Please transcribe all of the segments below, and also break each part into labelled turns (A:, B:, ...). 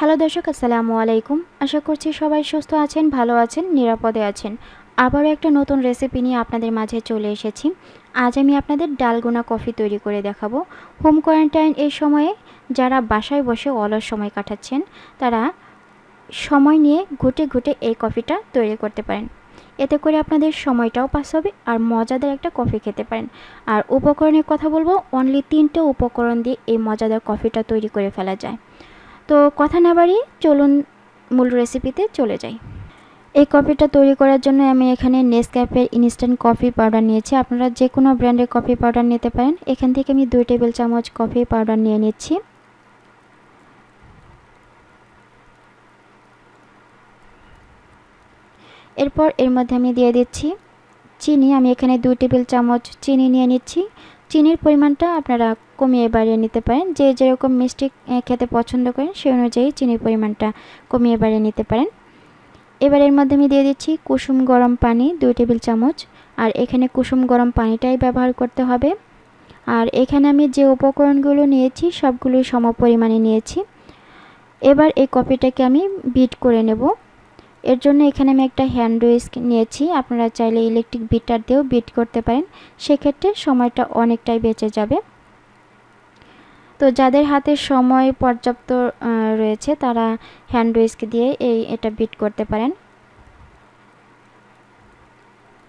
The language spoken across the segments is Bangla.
A: হ্যালো দর্শক আসসালামু আলাইকুম আশা করছি সবাই সুস্থ আছেন ভালো আছেন নিরাপদে আছেন আবারও একটা নতুন রেসিপি নিয়ে আপনাদের মাঝে চলে এসেছি আজ আমি আপনাদের ডালগোনা কফি তৈরি করে দেখাবো হোম কোয়ারেন্টাইন এই সময়ে যারা বাসায় বসে অলস সময় কাটাচ্ছেন তারা সময় নিয়ে ঘুটে ঘুটে এই কফিটা তৈরি করতে পারেন এতে করে আপনাদের সময়টাও পাস হবে আর মজাদার একটা কফি খেতে পারেন আর উপকরণের কথা বলবো অনলি তিনটে উপকরণ দিয়ে এই মজাদার কফিটা তৈরি করে ফেলা যায় তো কথা না বাড়িয়ে চলুন মূল রেসিপিতে চলে যাই এই কফিটা তৈরি করার জন্য আমি এখানে নেসক্যাফের ইনস্ট্যান্ট কফি পাউডার নিয়েছি আপনারা যে কোনো ব্র্যান্ডের কফি পাউডার নিতে পারেন এখান থেকে আমি দুই টেবিল চামচ কফি পাউডার নিয়ে নিচ্ছি এরপর এর মধ্যে আমি দিয়ে দিচ্ছি চিনি আমি এখানে দুই টেবিল চামচ চিনি নিয়ে নিচ্ছি চিনির পরিমাণটা আপনারা কমিয়ে বাড়িয়ে নিতে পারেন যে যেরকম মিষ্টি খেতে পছন্দ করেন সেই অনুযায়ী চিনির পরিমাণটা কমিয়ে বাড়িয়ে নিতে পারেন এবার এর মধ্যে আমি দিয়ে দিচ্ছি কুসুম গরম পানি দুই টেবিল চামচ আর এখানে কুসুম গরম পানিটাই ব্যবহার করতে হবে আর এখানে আমি যে উপকরণগুলো নিয়েছি সবগুলোই সম পরিমাণে নিয়েছি এবার এই কপিটাকে আমি বিট করে নেব এর জন্য এখানে আমি একটা হ্যান্ড উইস্ক নিয়েছি আপনারা চাইলে ইলেকট্রিক বিটার দিয়েও বিট করতে পারেন সেক্ষেত্রে সময়টা অনেকটাই বেঁচে যাবে তো যাদের হাতে সময় পর্যাপ্ত রয়েছে তারা হ্যান্ড উইস্ক দিয়ে এই এটা বিট করতে পারেন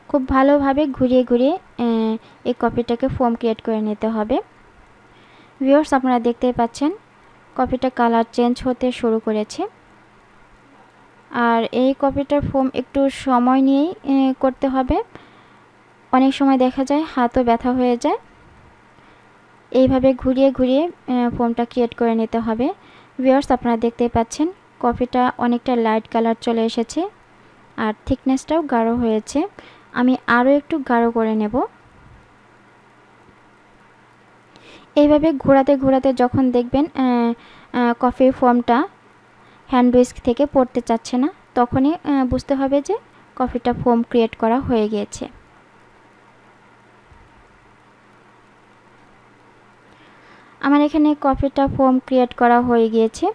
A: খুব ভালোভাবে ঘুরিয়ে ঘুরিয়ে এই কপিটাকে ফোম ক্রিয়েট করে নিতে হবে ভিউয়ার্স আপনারা দেখতেই পাচ্ছেন কপিটা কালার চেঞ্জ হতে শুরু করেছে আর এই কপিটার ফোম একটু সময় নিয়েই করতে হবে অনেক সময় দেখা যায় হাতও ব্যথা হয়ে যায় এইভাবে ঘুরিয়ে ঘুরিয়ে ফোমটা ক্রিয়েট করে নিতে হবে ভিওর্স আপনারা দেখতেই পাচ্ছেন কফিটা অনেকটা লাইট কালার চলে এসেছে আর থিকনেসটাও গাঢ় হয়েছে আমি আরও একটু গাঢ় করে নেব এইভাবে ঘোরাতে ঘোরাতে যখন দেখবেন কফির ফর্মটা হ্যান্ড উইস্ক থেকে পড়তে চাচ্ছে না তখনই বুঝতে হবে যে কফিটা ফোম ক্রিয়েট করা হয়ে গিয়েছে আমার এখানে কফিটা ফোম ক্রিয়েট করা হয়ে গিয়েছে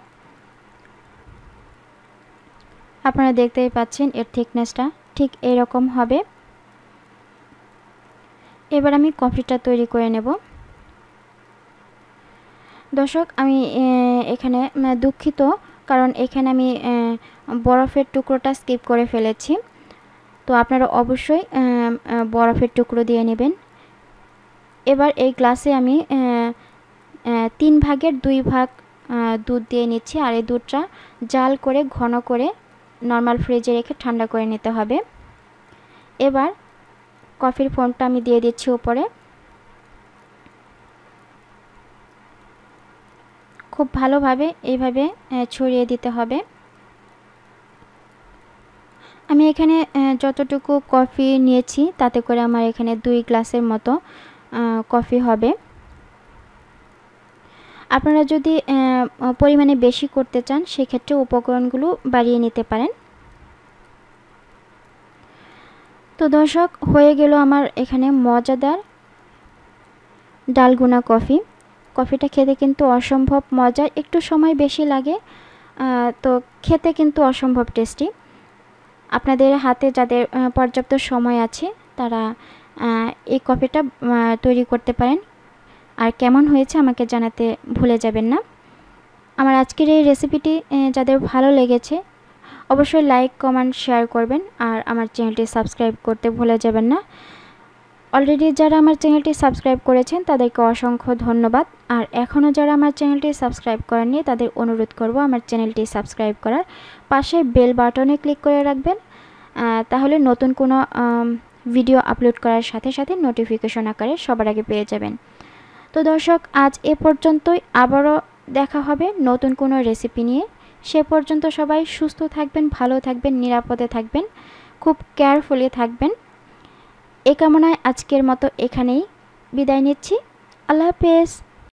A: আপনারা দেখতেই পাচ্ছেন এর থিকনেসটা ঠিক এরকম হবে এবার আমি কফিটা তৈরি করে নেব দর্শক আমি এখানে দুঃখিত কারণ এখানে আমি বরফের টুকরোটা স্কিপ করে ফেলেছি তো আপনারা অবশ্যই বরফের টুকরো দিয়ে নেবেন এবার এই গ্লাসে আমি তিন ভাগের দুই ভাগ দুধ দিয়ে নিচ্ছি আর এই দুধটা জাল করে ঘন করে নর্মাল ফ্রিজে রেখে ঠান্ডা করে নিতে হবে এবার কফির ফোনটা আমি দিয়ে দিচ্ছি উপরে খুব ভালোভাবে এইভাবে ছড়িয়ে দিতে হবে আমি এখানে যতটুকু কফি নিয়েছি তাতে করে আমার এখানে দুই গ্লাসের মতো কফি হবে আপনারা যদি পরিমাণে বেশি করতে চান সেক্ষেত্রে উপকরণগুলো বাড়িয়ে নিতে পারেন তো দর্শক হয়ে গেল আমার এখানে মজাদার ডালগুনা কফি কফিটা খেতে কিন্তু অসম্ভব মজার একটু সময় বেশি লাগে তো খেতে কিন্তু অসম্ভব টেস্টি আপনাদের হাতে যাদের পর্যাপ্ত সময় আছে তারা এই কফিটা তৈরি করতে পারেন আর কেমন হয়েছে আমাকে জানাতে ভুলে যাবেন না আমার আজকের এই রেসিপিটি যাদের ভালো লেগেছে অবশ্যই লাইক কমেন্ট শেয়ার করবেন আর আমার চ্যানেলটি সাবস্ক্রাইব করতে ভুলে যাবেন না অলরেডি যারা আমার চ্যানেলটি সাবস্ক্রাইব করেছেন তাদেরকে অসংখ্য ধন্যবাদ আর এখনও যারা আমার চ্যানেলটি সাবস্ক্রাইব করেননি তাদের অনুরোধ করব আমার চ্যানেলটি সাবস্ক্রাইব করার পাশে বেল বাটনে ক্লিক করে রাখবেন তাহলে নতুন কোনো ভিডিও আপলোড করার সাথে সাথে নোটিফিকেশন আকারে সবার আগে পেয়ে যাবেন তো দর্শক আজ এ পর্যন্তই আবারও দেখা হবে নতুন কোনো রেসিপি নিয়ে সে পর্যন্ত সবাই সুস্থ থাকবেন ভালো থাকবেন নিরাপদে থাকবেন খুব কেয়ারফুলি থাকবেন এ কামনায় আজকের মতো এখানেই বিদায় নিচ্ছি আল্লাহ হাফেজ